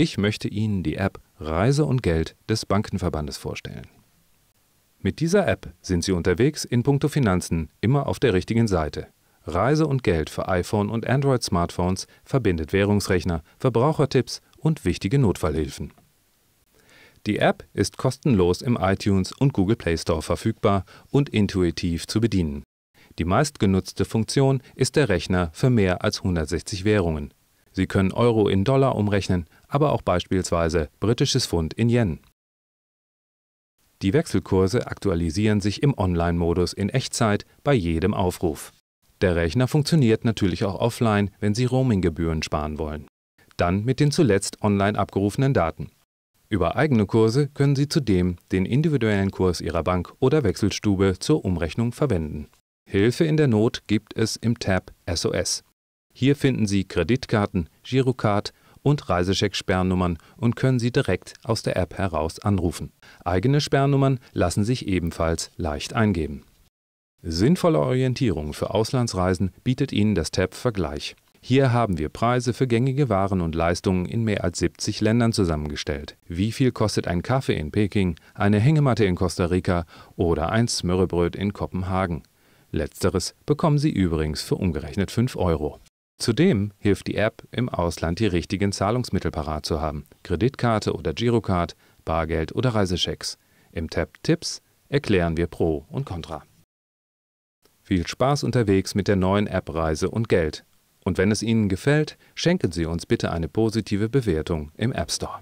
Ich möchte Ihnen die App Reise und Geld des Bankenverbandes vorstellen. Mit dieser App sind Sie unterwegs in puncto Finanzen immer auf der richtigen Seite. Reise und Geld für iPhone und Android-Smartphones verbindet Währungsrechner, Verbrauchertipps und wichtige Notfallhilfen. Die App ist kostenlos im iTunes und Google Play Store verfügbar und intuitiv zu bedienen. Die meistgenutzte Funktion ist der Rechner für mehr als 160 Währungen. Sie können Euro in Dollar umrechnen, aber auch beispielsweise britisches Pfund in Yen. Die Wechselkurse aktualisieren sich im Online-Modus in Echtzeit bei jedem Aufruf. Der Rechner funktioniert natürlich auch offline, wenn Sie Roaminggebühren sparen wollen. Dann mit den zuletzt online abgerufenen Daten. Über eigene Kurse können Sie zudem den individuellen Kurs Ihrer Bank oder Wechselstube zur Umrechnung verwenden. Hilfe in der Not gibt es im Tab SOS. Hier finden Sie Kreditkarten, Girocard, und Reisescheck-Sperrnummern und können sie direkt aus der App heraus anrufen. Eigene Sperrnummern lassen sich ebenfalls leicht eingeben. Sinnvolle Orientierung für Auslandsreisen bietet Ihnen das Tab Vergleich. Hier haben wir Preise für gängige Waren und Leistungen in mehr als 70 Ländern zusammengestellt. Wie viel kostet ein Kaffee in Peking, eine Hängematte in Costa Rica oder ein Smörrebröt in Kopenhagen? Letzteres bekommen Sie übrigens für umgerechnet 5 Euro. Zudem hilft die App, im Ausland die richtigen Zahlungsmittel parat zu haben: Kreditkarte oder Girocard, Bargeld oder Reisechecks. Im Tab Tipps erklären wir Pro und Contra. Viel Spaß unterwegs mit der neuen App Reise und Geld. Und wenn es Ihnen gefällt, schenken Sie uns bitte eine positive Bewertung im App Store.